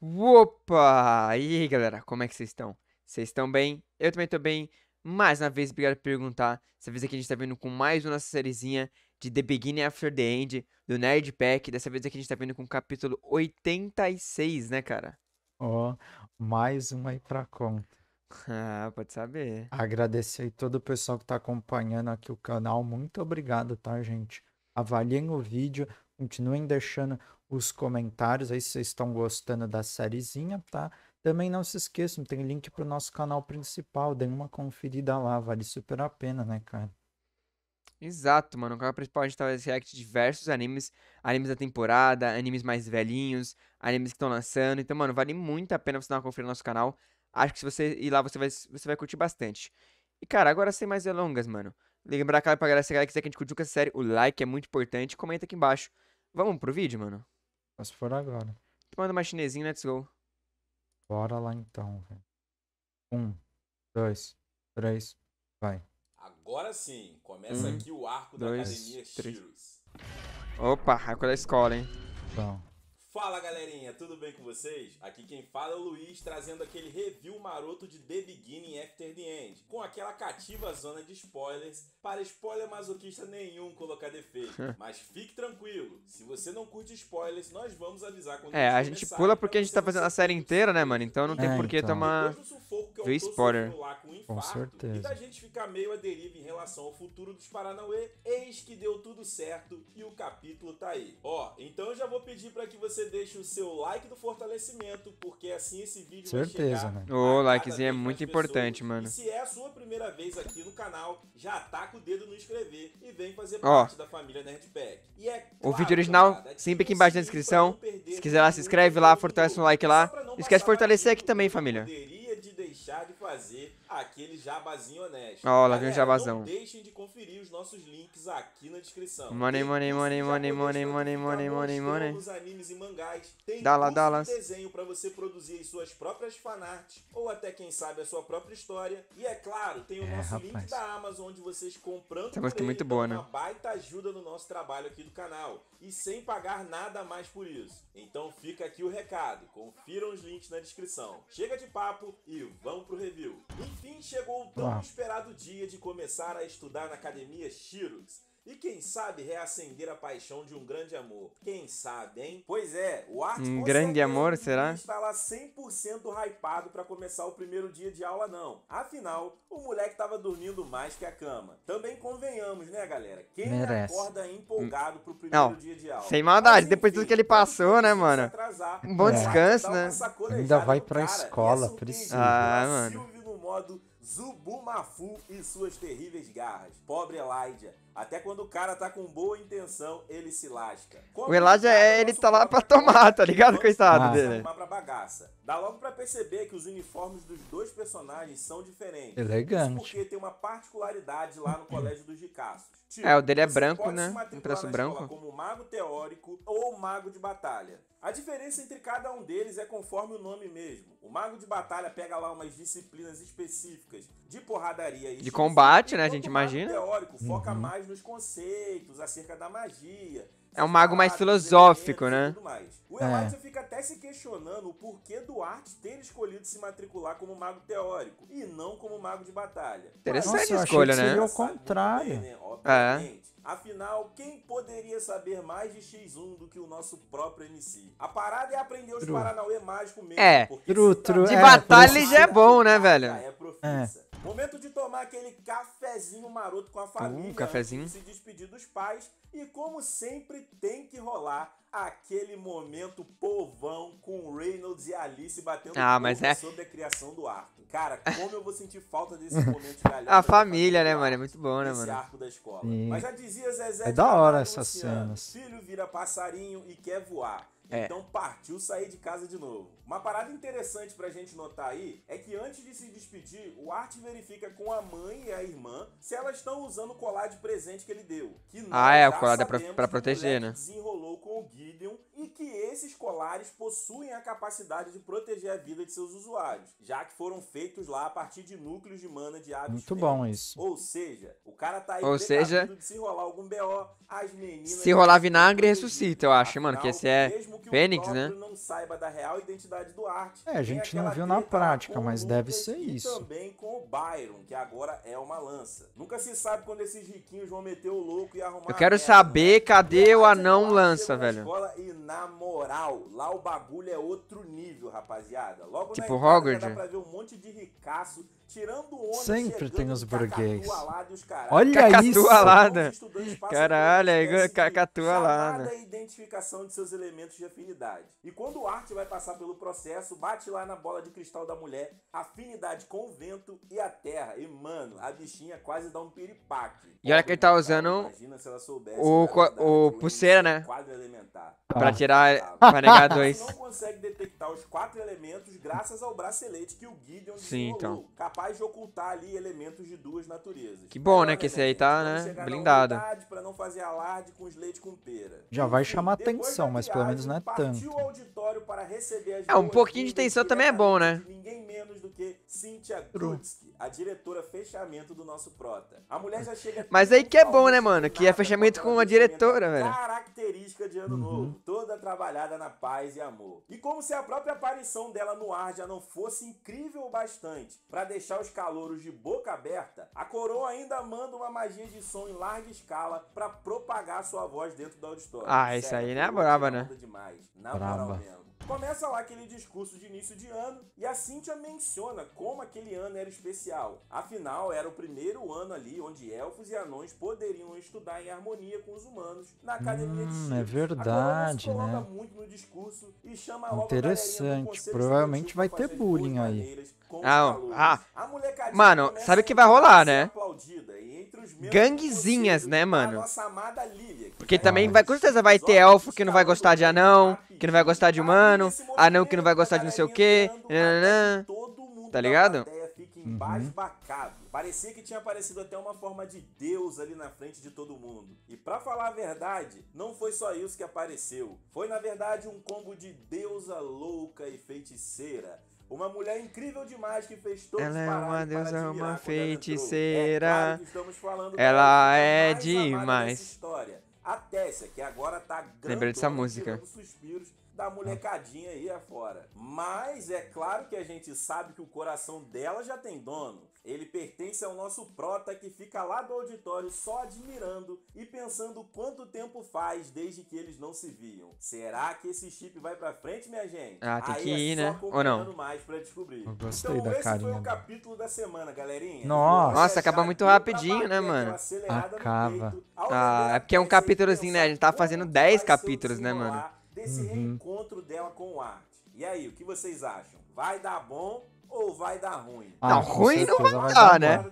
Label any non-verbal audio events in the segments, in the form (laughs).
Opa! E aí, galera, como é que vocês estão? Vocês estão bem? Eu também estou bem. Mais uma vez, obrigado por perguntar. Dessa vez aqui a gente está vindo com mais uma nossa sériezinha de The Beginning After the End, do Nerd Pack. Dessa vez aqui a gente está vindo com o capítulo 86, né, cara? Ó, oh, mais uma aí pra conta. (laughs) Ah, pode saber. Agradecer aí todo o pessoal que está acompanhando aqui o canal. Muito obrigado, tá, gente? Avaliem o vídeo, continuem deixando os comentários aí se vocês estão gostando da sériezinha, tá? Também não se esqueçam, tem link pro nosso canal principal, dê uma conferida lá, vale super a pena, né, cara? Exato, mano. O canal principal a gente tá react de diversos animes, animes da temporada, animes mais velhinhos, animes que estão lançando. Então, mano, vale muito a pena você dar uma conferida no nosso canal. Acho que se você ir lá, você vai, você vai curtir bastante. E, cara, agora sem mais delongas, mano. Lembrar, cara, pra galera, se a galera quiser que a gente curtiu essa série, o like é muito importante. Comenta aqui embaixo. Vamos pro vídeo, mano? Só se for agora. Manda mais chinesinho, let's né, go. Bora lá então, velho. Um, dois, três, vai. Agora sim, começa um, aqui o arco dois, da Academia três. Shiros. Opa, arco da escola, hein? Então. Fala galerinha, tudo bem com vocês? Aqui quem fala é o Luiz, trazendo aquele review maroto de The Beginning After the End, com aquela cativa zona de spoilers, para spoiler masoquista nenhum colocar defeito. (laughs) Mas fique tranquilo, se você não curte spoilers, nós vamos avisar quando É, a gente pula porque a gente tá fazendo a série inteira, né, mano? Então não tem é, por que então. tomar viu spoiler. Com, infarto, com certeza. E da gente ficar meio à deriva em relação ao futuro dos Paranauê, eis que deu tudo certo e o capítulo tá aí. Ó, então eu já vou pedir para que você deixe o seu like do fortalecimento, porque assim esse vídeo certeza, vai chegar. Né? O likezinho é muito importante, mano. E se é a sua primeira vez aqui no canal, já ataca o dedo no inscrever e vem fazer Ó, parte da família Nerdpack. E é claro, o vídeo original cara, é sempre aqui embaixo na descrição. Se quiser lá, se inscreve lá, fortalece um like lá. esquece de fortalecer aqui também, família deixar de fazer aquele jabazinho honesto. Ó, lá vem o jabazão. Não deixem de conferir os nossos links aqui na descrição. Money, money, money, money, money, money, money, money, money. Os animes e mangás. Tem Dala, desenho para você produzir as suas próprias fanarts ou até quem sabe a sua própria história. E é claro, tem o é, nosso rapaz. link da Amazon onde vocês comprando Essa música é muito boa, né? uma baita ajuda no nosso trabalho aqui do canal e sem pagar nada mais por isso. Então fica aqui o recado. Confiram os links na descrição. Chega de papo e vamos pro review. Enfim, chegou o tão ah. esperado dia de começar a estudar na Academia Shirox. E quem sabe reacender a paixão de um grande amor? Quem sabe, hein? Pois é, o Art um grande amor, será? está lá 100% hypado para começar o primeiro dia de aula não. Afinal, o moleque estava dormindo mais que a cama. Também convenhamos, né, galera? Quem Merece. acorda empolgado pro primeiro não, dia de aula? Sem maldade, Mas, depois de tudo que ele passou, né, mano? um bom é. descanso, né? Ainda vai pra cara, escola, é precisa. Ah, mano. Silvio no modo Zubumafu e suas terríveis garras. Pobre Elijah. Até quando o cara tá com boa intenção, ele se lasca. Como o Elijah, é, é, ele tá lá pra tomar, tá ligado, coitado tá dele? bagaça. Dá logo para perceber que os uniformes dos dois personagens são diferentes. Elegante. Isso porque tem uma particularidade lá no hum. Colégio dos Ricaços. Tipo, é, o dele é branco, né? Um traço branco. Como mago teórico ou mago de batalha. A diferença entre cada um deles é conforme o nome mesmo. O mago de batalha pega lá umas disciplinas específicas de porradaria e de combate, né? A gente imagina. O mago teórico foca uhum. mais nos conceitos acerca da magia é um mago mais filosófico, né? O Elijah é. fica até se questionando o porquê Duarte ter escolhido se matricular como mago teórico e não como mago de batalha. Interessante Nossa, escolha, né? Seria o contrário. Bem, né? É. Afinal, quem poderia saber mais de X1 do que o nosso próprio MC? A parada é aprender os tru. Paranauê mágico mesmo. É, tru, tru, De é, batalha já é bom, né, ah, velho? É, é profissa. É. Momento de tomar aquele cafezinho maroto com a uh, família, um cafezinho. se despedir dos pais e como sempre tem que rolar aquele momento povão com Reynolds e Alice batendo ah, mas é... sobre a criação do arco. Cara, como eu vou sentir falta desse (laughs) momento galera. a família, né, mano? É muito bom, né, mano? arco da escola. Sim. Mas já dizia Zezé É da hora Filho vira passarinho e quer voar. É. Então partiu sair de casa de novo. Uma parada interessante pra gente notar aí é que antes de se despedir, o Art verifica com a mãe e a irmã se elas estão usando o colar de presente que ele deu. Que ah, é, o colar é pra, pra proteger, né? Desenrolou com o Gideon e que esses escolares possuem a capacidade de proteger a vida de seus usuários, já que foram feitos lá a partir de núcleos de mana de hábitos. Muito bom isso. Ou seja, o cara tá aí Ou seja, se rolar algum BO, as meninas Se rolar vinagre ressuscita, eu acho, mano, que esse é que Fênix, né? não saiba da real identidade do arte. É, a gente não viu na prática, mas deve ser isso. também com o Byron, que agora é uma lança. Nunca se sabe quando esses riquinhos vão meter o louco e arrumar Eu quero saber né? cadê o anão lança, velho. E na moral, lá o bagulho é outro nível, rapaziada. Logo tipo na Hogwarts. dá pra ver um monte de ricaço tirando onda, Sempre tem os burguês. Olha isso! Alada. Caralho, é cacatu alada. a identificação de seus elementos de afinidade. E quando o arte vai passar pelo processo, bate lá na bola de cristal da mulher, afinidade com o vento e a terra. E, mano, a bichinha quase dá um piripaque. E olha que ele tá usando o, o, o pulseira, né? Quadro elementar. Pra ah. tirar. (laughs) Pra negar dois. Você não consegue detectar os quatro elementos graças ao bracelete que o Gideon Sim, então. capaz de ocultar ali elementos de duas naturezas. Que bom, né? Que esse aí tá, né? Blindado. Pra não fazer alarde com os leite com pera. Já vai chamar atenção, mas pelo menos não é tanto. É, um pouquinho de tensão também é bom, né? Ninguém menos do que Cynthia Grutsky, a diretora fechamento do nosso Prota. A mulher já chega. Mas aí que é bom, né, mano? Que é fechamento com, a diretora, velho. Característica de ano uhum. novo, toda trabalhada na paz e amor. E como se a própria aparição dela no ar já não fosse incrível o bastante para deixar os calouros de boca aberta, a coroa ainda manda uma magia de som em larga escala para propagar sua voz dentro da auditório. Ah, isso aí não é brava, né? Demais, na brava. moral mesmo. Começa lá aquele discurso de início de ano e a Cynthia menciona como aquele ano era especial. Afinal, era o primeiro ano ali onde elfos e anões poderiam estudar em harmonia com os humanos na academia hum, de Chico. É verdade, Agora, né? muito no discurso e chama Interessante, provavelmente vai ter bullying aí. Ah, ah. Mano, sabe o que vai rolar, né? Ganguezinhas, né, mano? nossa amada Lily porque também vai, com certeza vai ter elfo que não vai gostar de anão, que não vai gostar de humano, anão que não vai gostar de não sei o quê, tá ligado? embasbacado. Uhum. Parecia que tinha aparecido até uma forma de Deus ali na frente de todo mundo. E para falar a verdade, não foi só isso que apareceu. Foi na verdade um combo de deusa louca e feiticeira. Uma mulher incrível demais que fez todos Ela é uma deusa, uma é feiticeira. É Ela é demais acontece é que agora tá Lembrei dessa música. suspiros da molecadinha aí afora. Mas é claro que a gente sabe que o coração dela já tem dono. Ele pertence ao nosso prota que fica lá do auditório só admirando e pensando quanto tempo faz desde que eles não se viam. Será que esse chip vai pra frente, minha gente? Ah, tem aí que é ir, né? Ou não? mais descobrir. Eu gostei então, da esse carinha. foi o né? capítulo da semana, galerinha. Nossa, Nossa acaba muito rapidinho, né, mano? Acaba. Ah, é porque é um capítulozinho, né? A gente tá fazendo 10 capítulos, né, mano? esse uhum. reencontro dela com o Art. E aí, o que vocês acham? Vai dar bom ou vai dar ruim? Ah, não, ruim não vai, vai dar, dar né?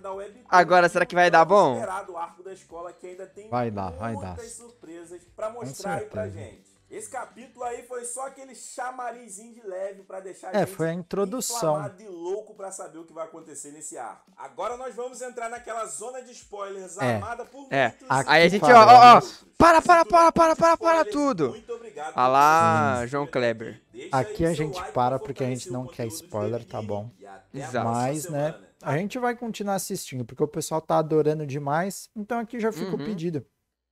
Agora, será que vai dar bom? o arco da escola que ainda tem vai dar, vai dar. surpresas para mostrar aí pra gente. Esse capítulo aí foi só aquele chamarizinho de leve para deixar é, gente foi a introdução. de louco para saber o que vai acontecer nesse Ar. Agora nós vamos entrar naquela zona de spoilers é, amada por é. muitos. Aí a gente, ó, ó, ó, para, para, para, para, para, para tudo. Muito Alá, João Kleber. Aqui a gente para porque a gente não quer spoiler, tá bom? Exato. Mas, né, tá? a gente vai continuar assistindo porque o pessoal tá adorando demais. Então aqui já fica uhum. o pedido.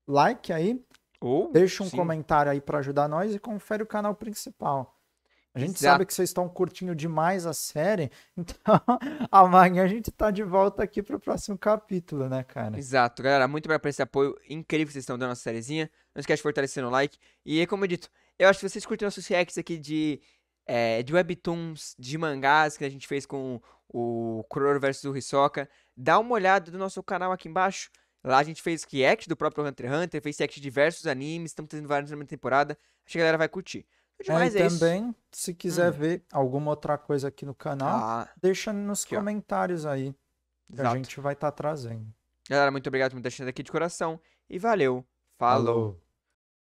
Like aí, oh, deixa um sim. comentário aí para ajudar nós e confere o canal principal. A gente Exato. sabe que vocês estão curtindo demais a série, (laughs) então amanhã a gente está de volta aqui para o próximo capítulo, né, cara? Exato, galera. Muito obrigado por esse apoio incrível que vocês estão dando à sériezinha. Não esquece de fortalecer no like. E como eu dito, eu acho que vocês curtiram nossos reacts aqui de, é, de webtoons, de mangás que a gente fez com o Crow versus o Hisoka. Dá uma olhada no nosso canal aqui embaixo. Lá a gente fez react do próprio Hunter x Hunter, fez react de diversos animes, estamos tendo vários na temporada. Acho que a galera vai curtir é, e é também, se quiser hum. ver alguma outra coisa aqui no canal, ah. deixa nos aqui, comentários ó. aí. Que A gente vai estar tá trazendo. Galera, muito obrigado por me deixando aqui de coração. E valeu. Falou. Falou.